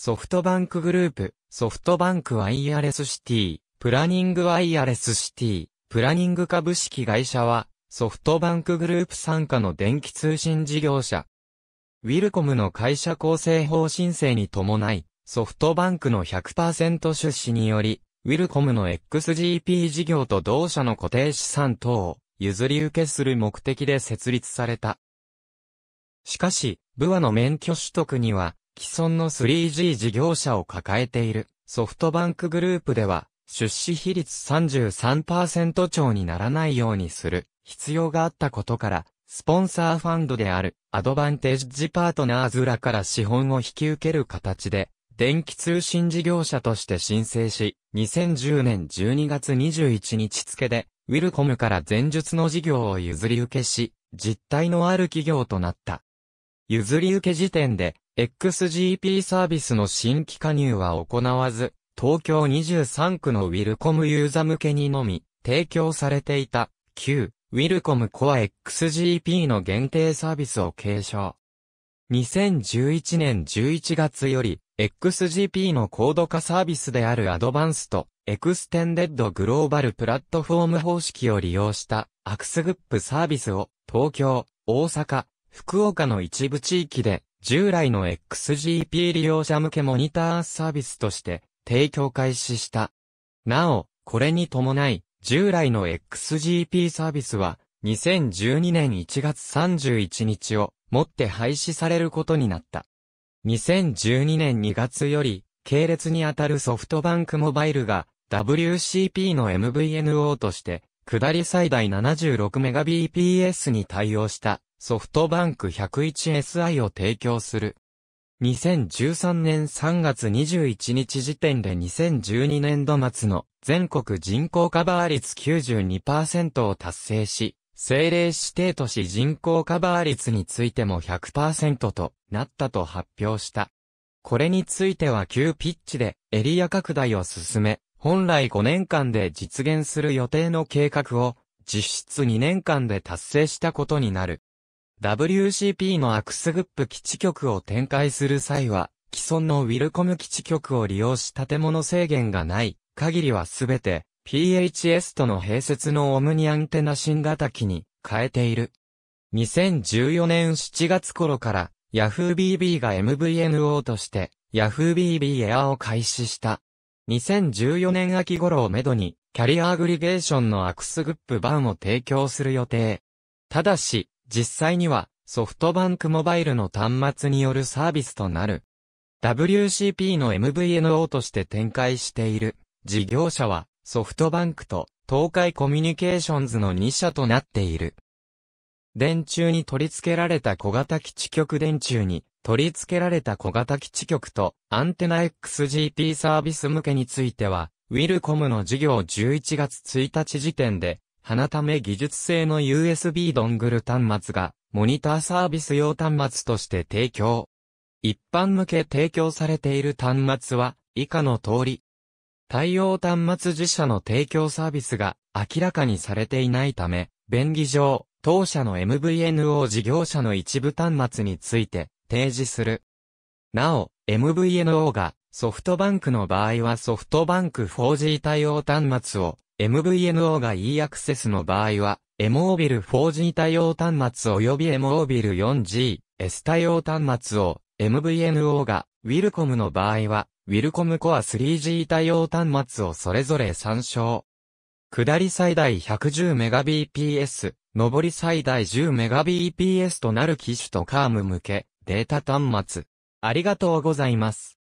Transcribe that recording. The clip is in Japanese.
ソフトバンクグループ、ソフトバンクワイヤレスシティ、プラニングワイヤレスシティ、プラニング株式会社は、ソフトバンクグループ傘下の電気通信事業者。ウィルコムの会社構成法申請に伴い、ソフトバンクの100%出資により、ウィルコムの XGP 事業と同社の固定資産等を譲り受けする目的で設立された。しかし、部アの免許取得には、既存の 3G 事業者を抱えているソフトバンクグループでは、出資比率33%超にならないようにする必要があったことから、スポンサーファンドであるアドバンテージパートナーズらから資本を引き受ける形で、電気通信事業者として申請し、2010年12月21日付で、ウィルコムから前述の事業を譲り受けし、実態のある企業となった。譲り受け時点で、XGP サービスの新規加入は行わず、東京23区のウィルコムユーザ向けにのみ、提供されていた、旧、ウィルコムコア XGP の限定サービスを継承。2011年11月より、XGP の高度化サービスであるアドバンスと、エクステンデッドグローバルプラットフォーム方式を利用した、アクスグップサービスを、東京、大阪、福岡の一部地域で、従来の XGP 利用者向けモニターサービスとして提供開始した。なお、これに伴い、従来の XGP サービスは、2012年1月31日をもって廃止されることになった。2012年2月より、系列にあたるソフトバンクモバイルが WCP の MVNO として、下り最大 76Mbps に対応した。ソフトバンク 101SI を提供する。2013年3月21日時点で2012年度末の全国人口カバー率92%を達成し、政令指定都市人口カバー率についても100%となったと発表した。これについては急ピッチでエリア拡大を進め、本来5年間で実現する予定の計画を実質2年間で達成したことになる。WCP のアクスグップ基地局を展開する際は、既存のウィルコム基地局を利用し建物制限がない限りはすべて PHS との併設のオムニアンテナ新型機に変えている。2014年7月頃から YahooBB が MVNO として YahooBB Air を開始した。2014年秋頃をめどにキャリアアグリゲーションのアクスグップ版を提供する予定。ただし、実際にはソフトバンクモバイルの端末によるサービスとなる。WCP の MVNO として展開している事業者はソフトバンクと東海コミュニケーションズの2社となっている。電柱に取り付けられた小型基地局電柱に取り付けられた小型基地局とアンテナ x g p サービス向けについては、ウィルコムの事業11月1日時点で花ため技術性の USB ドングル端末が、モニターサービス用端末として提供。一般向け提供されている端末は、以下の通り。対応端末自社の提供サービスが明らかにされていないため、便宜上、当社の MVNO 事業者の一部端末について提示する。なお、MVNO がソフトバンクの場合はソフトバンク 4G 対応端末を MVNO が E アクセスの場合は、m o b i l 4G 対応端末及び m o b i l 4G、S 対応端末を、MVNO が Wilcom の場合は、Wilcom c o r 3G 対応端末をそれぞれ参照。下り最大 110Mbps、上り最大 10Mbps となる機種とカーム向け、データ端末。ありがとうございます。